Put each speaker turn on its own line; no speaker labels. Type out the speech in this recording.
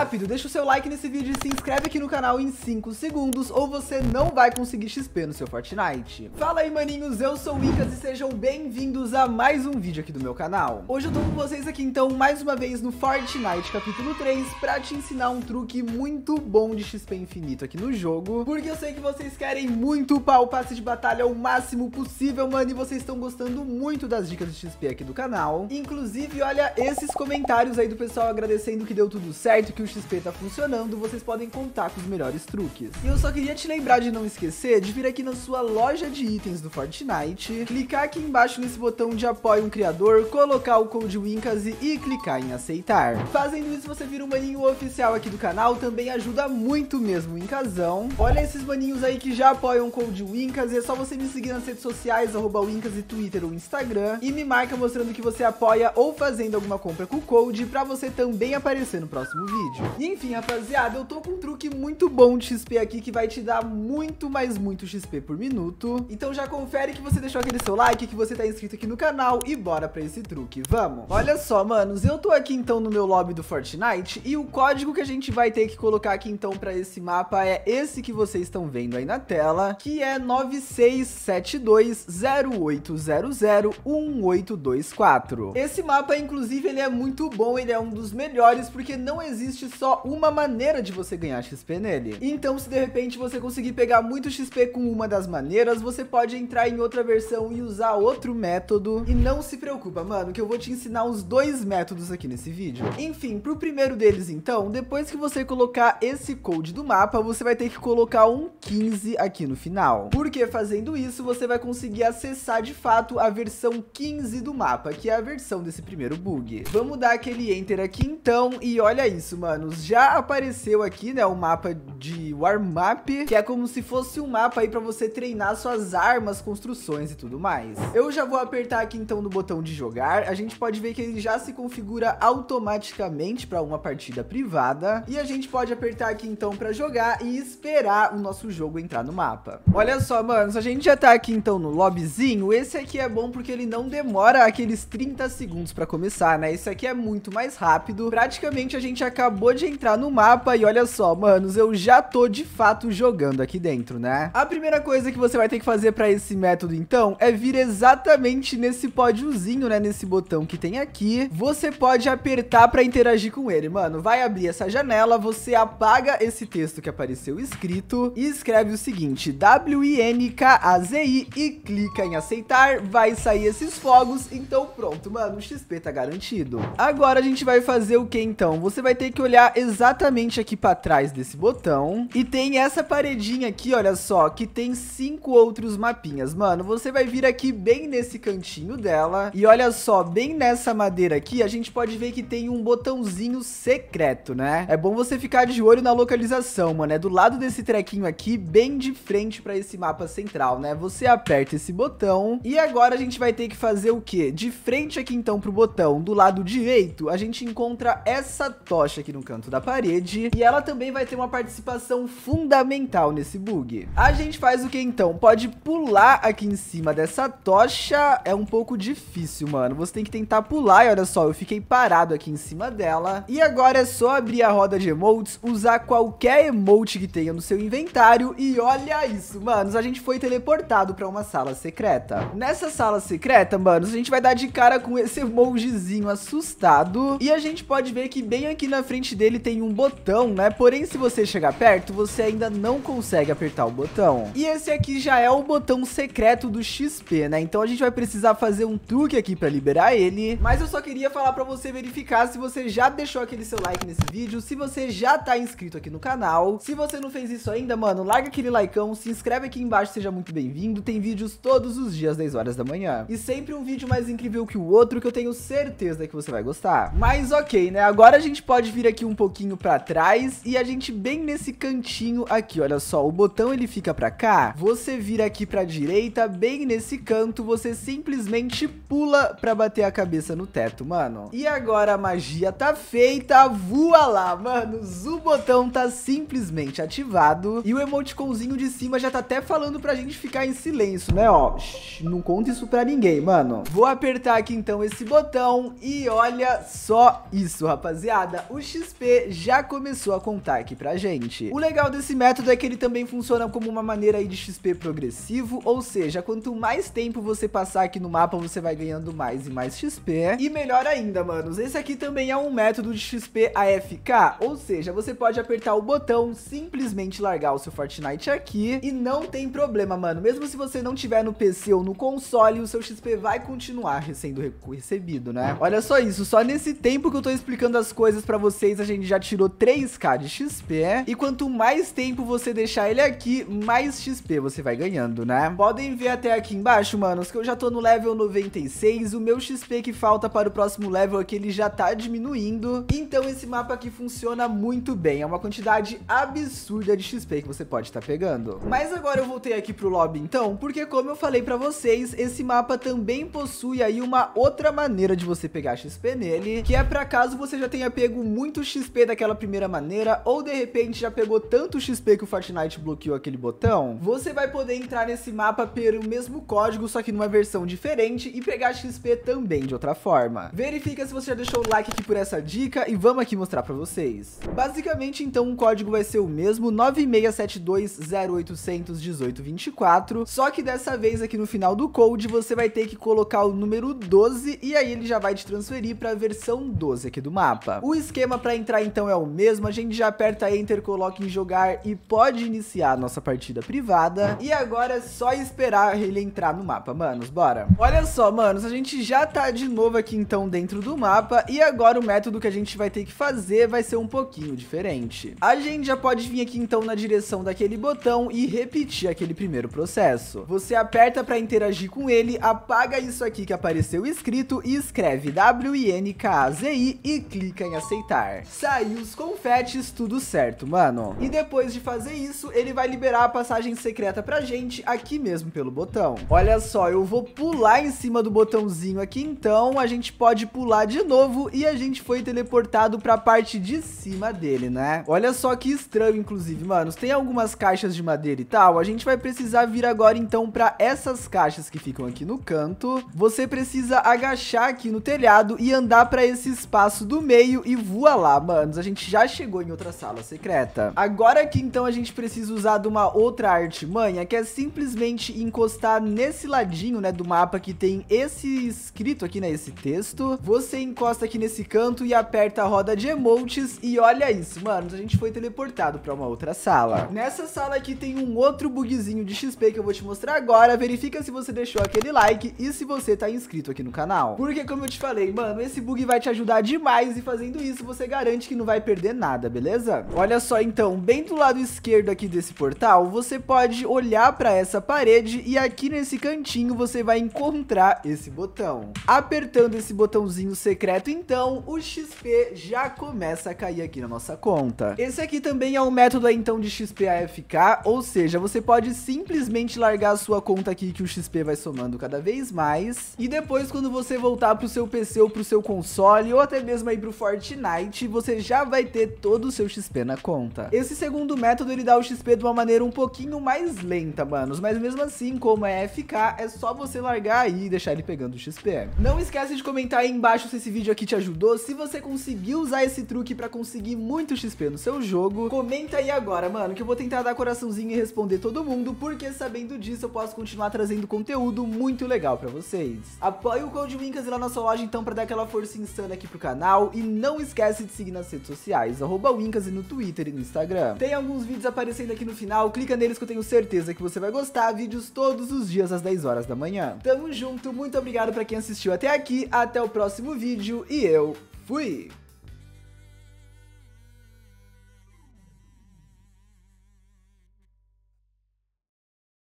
rápido, deixa o seu like nesse vídeo e se inscreve aqui no canal em 5 segundos ou você não vai conseguir XP no seu Fortnite. Fala aí, maninhos, eu sou o Icas e sejam bem-vindos a mais um vídeo aqui do meu canal. Hoje eu tô com vocês aqui, então, mais uma vez no Fortnite capítulo 3 pra te ensinar um truque muito bom de XP infinito aqui no jogo, porque eu sei que vocês querem muito upar o passe de batalha o máximo possível, mano, e vocês estão gostando muito das dicas de XP aqui do canal. Inclusive, olha esses comentários aí do pessoal agradecendo que deu tudo certo, que o XP tá funcionando, vocês podem contar com os melhores truques. E eu só queria te lembrar de não esquecer de vir aqui na sua loja de itens do Fortnite, clicar aqui embaixo nesse botão de apoio um criador, colocar o code Wincase e clicar em aceitar. Fazendo isso, você vira um maninho oficial aqui do canal, também ajuda muito mesmo o Wincasão. Olha esses maninhos aí que já apoiam o code Wincase, é só você me seguir nas redes sociais, arroba Wincase, Twitter ou Instagram, e me marca mostrando que você apoia ou fazendo alguma compra com o code, pra você também aparecer no próximo vídeo vídeo. E enfim, rapaziada, eu tô com um truque muito bom de XP aqui que vai te dar muito, mais muito XP por minuto. Então já confere que você deixou aquele seu like, que você tá inscrito aqui no canal e bora pra esse truque, vamos. Olha só, manos, eu tô aqui então no meu lobby do Fortnite e o código que a gente vai ter que colocar aqui então pra esse mapa é esse que vocês estão vendo aí na tela, que é 1824. Esse mapa, inclusive, ele é muito bom, ele é um dos melhores porque não existe só uma maneira de você ganhar XP nele. Então, se de repente você conseguir pegar muito XP com uma das maneiras, você pode entrar em outra versão e usar outro método. E não se preocupa, mano, que eu vou te ensinar os dois métodos aqui nesse vídeo. Enfim, pro primeiro deles, então, depois que você colocar esse code do mapa, você vai ter que colocar um 15 aqui no final. Porque fazendo isso, você vai conseguir acessar de fato a versão 15 do mapa, que é a versão desse primeiro bug. Vamos dar aquele enter aqui então, e olha isso, mano já apareceu aqui, né, o mapa de warm-up, que é como se fosse um mapa aí pra você treinar suas armas, construções e tudo mais. Eu já vou apertar aqui então no botão de jogar, a gente pode ver que ele já se configura automaticamente para uma partida privada, e a gente pode apertar aqui então pra jogar e esperar o nosso jogo entrar no mapa. Olha só, manos, a gente já tá aqui então no lobbyzinho, esse aqui é bom porque ele não demora aqueles 30 segundos pra começar, né, esse aqui é muito mais rápido, praticamente a gente acabou acabou de entrar no mapa e olha só, manos, eu já tô de fato jogando aqui dentro, né? A primeira coisa que você vai ter que fazer pra esse método, então, é vir exatamente nesse pódiozinho, né, nesse botão que tem aqui. Você pode apertar pra interagir com ele, mano. Vai abrir essa janela, você apaga esse texto que apareceu escrito e escreve o seguinte, W-I-N-K-A-Z-I e clica em aceitar, vai sair esses fogos, então pronto, mano, o XP tá garantido. Agora a gente vai fazer o que então? Você vai ter que olhar olhar exatamente aqui pra trás desse botão. E tem essa paredinha aqui, olha só, que tem cinco outros mapinhas. Mano, você vai vir aqui bem nesse cantinho dela. E olha só, bem nessa madeira aqui, a gente pode ver que tem um botãozinho secreto, né? É bom você ficar de olho na localização, mano. É do lado desse trequinho aqui, bem de frente pra esse mapa central, né? Você aperta esse botão. E agora a gente vai ter que fazer o quê? De frente aqui, então, pro botão do lado direito, a gente encontra essa tocha aqui no no canto da parede. E ela também vai ter uma participação fundamental nesse bug. A gente faz o que então? Pode pular aqui em cima dessa tocha. É um pouco difícil, mano. Você tem que tentar pular e olha só, eu fiquei parado aqui em cima dela. E agora é só abrir a roda de emotes, usar qualquer emote que tenha no seu inventário. E olha isso, manos. A gente foi teleportado pra uma sala secreta. Nessa sala secreta, manos, a gente vai dar de cara com esse emojizinho assustado. E a gente pode ver que bem aqui na frente frente dele tem um botão, né? Porém, se você chegar perto, você ainda não consegue apertar o botão. E esse aqui já é o botão secreto do XP, né? Então a gente vai precisar fazer um truque aqui pra liberar ele. Mas eu só queria falar pra você verificar se você já deixou aquele seu like nesse vídeo, se você já tá inscrito aqui no canal. Se você não fez isso ainda, mano, larga aquele likeão, se inscreve aqui embaixo, seja muito bem-vindo. Tem vídeos todos os dias, 10 horas da manhã. E sempre um vídeo mais incrível que o outro, que eu tenho certeza que você vai gostar. Mas ok, né? Agora a gente pode vir aqui aqui um pouquinho pra trás e a gente bem nesse cantinho aqui, olha só, o botão ele fica pra cá, você vira aqui pra direita, bem nesse canto, você simplesmente pula pra bater a cabeça no teto, mano. E agora a magia tá feita, voa lá, mano, o botão tá simplesmente ativado e o emoticonzinho de cima já tá até falando pra gente ficar em silêncio, né, ó. Shhh, não conta isso pra ninguém, mano. Vou apertar aqui então esse botão e olha só isso, rapaziada, o X XP já começou a contar aqui pra gente. O legal desse método é que ele também funciona como uma maneira aí de XP progressivo, ou seja, quanto mais tempo você passar aqui no mapa, você vai ganhando mais e mais XP. E melhor ainda, manos, esse aqui também é um método de XP AFK, ou seja, você pode apertar o botão, simplesmente largar o seu Fortnite aqui e não tem problema, mano. Mesmo se você não tiver no PC ou no console, o seu XP vai continuar sendo recebido, né? Olha só isso, só nesse tempo que eu tô explicando as coisas pra vocês a gente já tirou 3k de XP. Né? E quanto mais tempo você deixar ele aqui, mais XP você vai ganhando, né? Podem ver até aqui embaixo, manos, que eu já tô no level 96. O meu XP que falta para o próximo level aqui, ele já tá diminuindo. Então esse mapa aqui funciona muito bem. É uma quantidade absurda de XP que você pode estar tá pegando. Mas agora eu voltei aqui pro lobby então, porque como eu falei pra vocês, esse mapa também possui aí uma outra maneira de você pegar XP nele, que é pra caso você já tenha pego muito XP daquela primeira maneira, ou de repente já pegou tanto XP que o Fortnite bloqueou aquele botão, você vai poder entrar nesse mapa pelo mesmo código, só que numa versão diferente, e pegar XP também de outra forma. Verifica se você já deixou o like aqui por essa dica, e vamos aqui mostrar pra vocês. Basicamente, então, o código vai ser o mesmo, 96720801824, só que dessa vez aqui no final do code, você vai ter que colocar o número 12, e aí ele já vai te transferir pra versão 12 aqui do mapa. O esquema pra entrar então é o mesmo, a gente já aperta Enter, coloca em jogar e pode iniciar a nossa partida privada. E agora é só esperar ele entrar no mapa, manos, bora. Olha só, manos, a gente já tá de novo aqui então dentro do mapa e agora o método que a gente vai ter que fazer vai ser um pouquinho diferente. A gente já pode vir aqui então na direção daquele botão e repetir aquele primeiro processo. Você aperta para interagir com ele, apaga isso aqui que apareceu escrito e escreve W-I-N-K-A-Z-I e clica em aceitar. Saiu os confetes, tudo certo, mano. E depois de fazer isso, ele vai liberar a passagem secreta pra gente aqui mesmo pelo botão. Olha só, eu vou pular em cima do botãozinho aqui, então a gente pode pular de novo e a gente foi teleportado pra parte de cima dele, né? Olha só que estranho, inclusive, mano. Tem algumas caixas de madeira e tal, a gente vai precisar vir agora então pra essas caixas que ficam aqui no canto. Você precisa agachar aqui no telhado e andar pra esse espaço do meio e voar lá lá, manos, a gente já chegou em outra sala secreta. Agora aqui, então, a gente precisa usar de uma outra arte, manha, que é simplesmente encostar nesse ladinho, né, do mapa que tem esse escrito aqui, né, esse texto. Você encosta aqui nesse canto e aperta a roda de emotes e olha isso, manos, a gente foi teleportado pra uma outra sala. Nessa sala aqui tem um outro bugzinho de XP que eu vou te mostrar agora. Verifica se você deixou aquele like e se você tá inscrito aqui no canal. Porque, como eu te falei, mano, esse bug vai te ajudar demais e fazendo isso você garante garante que não vai perder nada, beleza? Olha só então, bem do lado esquerdo aqui desse portal, você pode olhar para essa parede e aqui nesse cantinho você vai encontrar esse botão. Apertando esse botãozinho secreto então, o XP já começa a cair aqui na nossa conta. Esse aqui também é um método então de XP AFK, ou seja, você pode simplesmente largar a sua conta aqui que o XP vai somando cada vez mais e depois quando você voltar pro seu PC ou pro seu console ou até mesmo aí pro Fortnite, você já vai ter todo o seu XP na conta. Esse segundo método, ele dá o XP de uma maneira um pouquinho mais lenta, manos. Mas mesmo assim, como é FK, é só você largar aí e deixar ele pegando o XP. Não esquece de comentar aí embaixo se esse vídeo aqui te ajudou, se você conseguiu usar esse truque pra conseguir muito XP no seu jogo. Comenta aí agora, mano, que eu vou tentar dar coraçãozinho e responder todo mundo, porque sabendo disso eu posso continuar trazendo conteúdo muito legal pra vocês. Apoie o Code Wincas lá na sua loja então pra dar aquela força insana aqui pro canal e não esquece de se seguir nas redes sociais, arroba e no Twitter e no Instagram. Tem alguns vídeos aparecendo aqui no final, clica neles que eu tenho certeza que você vai gostar, vídeos todos os dias às 10 horas da manhã. Tamo junto, muito obrigado pra quem assistiu até aqui, até o próximo vídeo e eu fui!